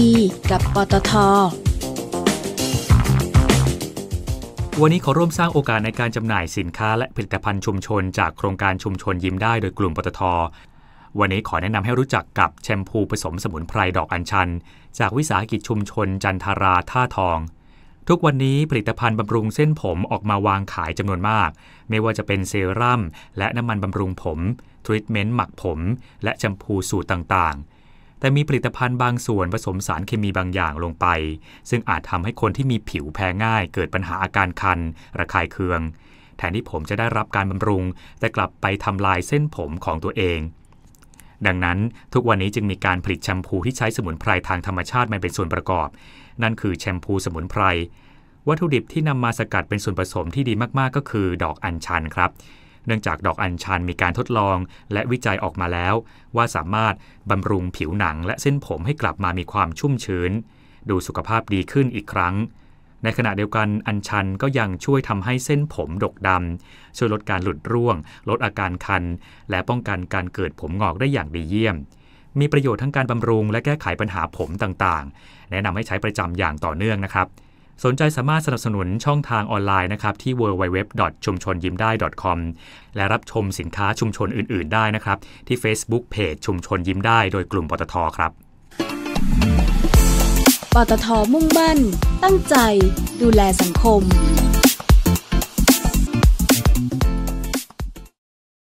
ดีๆกับปตทวันนี้ขอร่วมสร้างโอกาสในการจำหน่ายสินค้าและผลิตภัณฑ์ชุมชนจากโครงการชุมชนยิ้มได้โดยกลุ่มปตท วันนี้ขอแนะนำให้รู้จักกับแชมพูผสมสมุนไพรดอกอัญชัน จากวิสาหกิจชุมชนจันทาราท่าทอง ทุกวันนี้ผลิตภัณฑ์บำรุงเส้นผมออกมาวางขายจำนวนมาก ไม่ว่าจะเป็นเซรั่มและน้ำมันบำรุงผมทรีทเมนต์หมักผม และแชมพูสูตรต่างๆแต่มีผลิตภัณฑ์บางส่วนผสมสารเคมีบางอย่างลงไป ซึ่งอาจทำให้คนที่มีผิวแพ้ง่ายเกิดปัญหาอาการคัน ระคายเคืองแทนที่ผมจะได้รับการบำรุง แต่กลับไปทำลายเส้นผมของตัวเอง ดังนั้นทุกวันนี้จึงมีการผลิตแชมพูที่ใช้สมุนไพรทางธรรมชาติมาเป็นส่วนประกอบ นั่นคือแชมพูสมุนไพร วัตถุดิบที่นำมาสกัดเป็นส่วนผสมที่ดีมากๆก็คือ ดอกอัญชันครับเนื่องจากดอกอัญชันมีการทดลองและวิจัยออกมาแล้ว ว่าสามารถบำรุงผิวหนังและเส้นผมให้กลับมามีความชุ่มชื้น ดูสุขภาพดีขึ้นอีกครั้ง ในขณะเดียวกันอัญชันก็ยังช่วยทำให้เส้นผมดกดำช่วยลดการหลุดร่วง ลดอาการคันและป้องกันการเกิดผมงอกได้อย่างดีเยี่ยม มีประโยชน์ทั้งการบำรุงและแก้ไขปัญหาผมต่างๆ แนะนำให้ใช้ประจำอย่างต่อเนื่องนะครับสนใจสามารถสนับสนุนช่องทางออนไลน์นะครับที่ www. ชุมชนยิ้มได้ .com และรับชมสินค้าชุมชนอื่นๆได้นะครับ ที่ Facebook Page ชุมชนยิ้มได้ โดยกลุ่มปตทครับ ปตทมุ่งมั่นตั้งใจดูแลสังคม